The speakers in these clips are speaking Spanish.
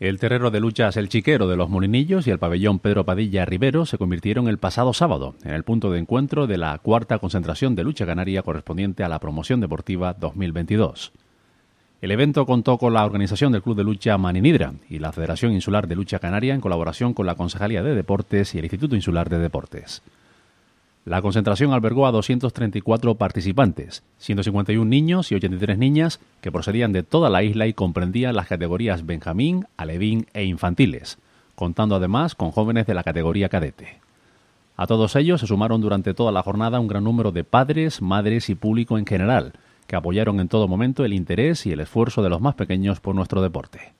El terrero de luchas El Chiquero de los Molinillos y el pabellón Pedro Padilla Rivero se convirtieron el pasado sábado en el punto de encuentro de la cuarta concentración de lucha canaria correspondiente a la promoción deportiva 2022. El evento contó con la organización del Club de Lucha Maninidra y la Federación Insular de Lucha Canaria en colaboración con la Concejalía de Deportes y el Instituto Insular de Deportes. La concentración albergó a 234 participantes, 151 niños y 83 niñas que procedían de toda la isla y comprendían las categorías Benjamín, Alevín e Infantiles, contando además con jóvenes de la categoría cadete. A todos ellos se sumaron durante toda la jornada un gran número de padres, madres y público en general, que apoyaron en todo momento el interés y el esfuerzo de los más pequeños por nuestro deporte.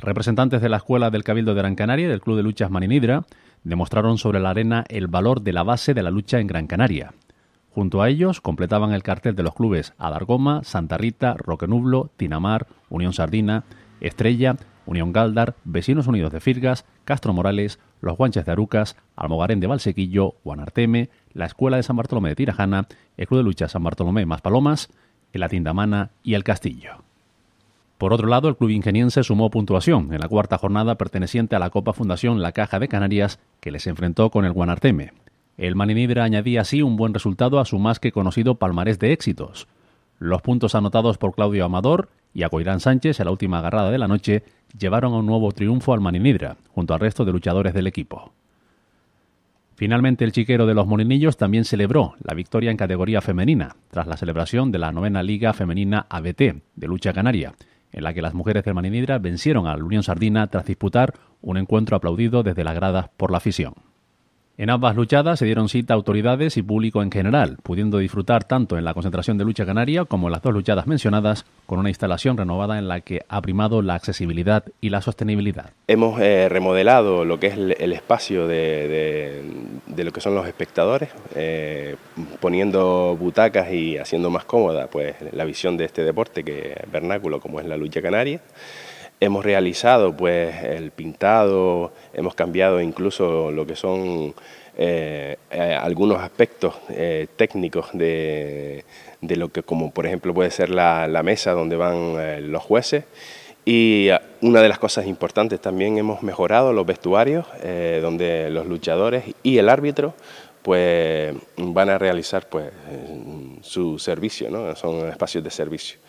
Representantes de la Escuela del Cabildo de Gran Canaria y del Club de Luchas Maninidra demostraron sobre la arena el valor de la base de la lucha en Gran Canaria. Junto a ellos completaban el cartel de los clubes Adargoma, Santa Rita, Roquenublo, Tinamar, Unión Sardina, Estrella, Unión Galdar, Vecinos Unidos de Firgas, Castro Morales, Los Guanches de Arucas, Almogarén de Valsequillo, Guanarteme, la Escuela de San Bartolomé de Tirajana, el Club de Lucha San Bartolomé Más Palomas, el Atindamana y el Castillo. Por otro lado, el club ingeniense sumó puntuación en la cuarta jornada perteneciente a la Copa Fundación La Caja de Canarias, que les enfrentó con el Guanarteme. El Maninidra añadía así un buen resultado a su más que conocido palmarés de éxitos. Los puntos anotados por Claudio Amador y Acoirán Sánchez en la última agarrada de la noche llevaron a un nuevo triunfo al Maninidra, junto al resto de luchadores del equipo. Finalmente, el chiquero de los Molinillos también celebró la victoria en categoría femenina, tras la celebración de la novena Liga Femenina ABT de Lucha Canaria, en la que las mujeres del Maninidra vencieron a la Unión Sardina tras disputar un encuentro aplaudido desde las gradas por la afición. En ambas luchadas se dieron cita autoridades y público en general, pudiendo disfrutar tanto en la concentración de lucha canaria como en las dos luchadas mencionadas, con una instalación renovada en la que ha primado la accesibilidad y la sostenibilidad. Hemos eh, remodelado lo que es el, espacio de, lo que son los espectadores, eh, poniendo butacas y haciendo más cómoda pues, la visión de este deporte que vernáculo como es la lucha canaria hemos realizado pues el pintado, hemos cambiado incluso lo que son eh, eh, algunos aspectos eh, técnicos de, lo que como por ejemplo puede ser la, mesa donde van los jueces y una de las cosas importantes también hemos mejorado los vestuarios donde los luchadores y el árbitro pues van a realizar pues su servicio, son espacios de servicio.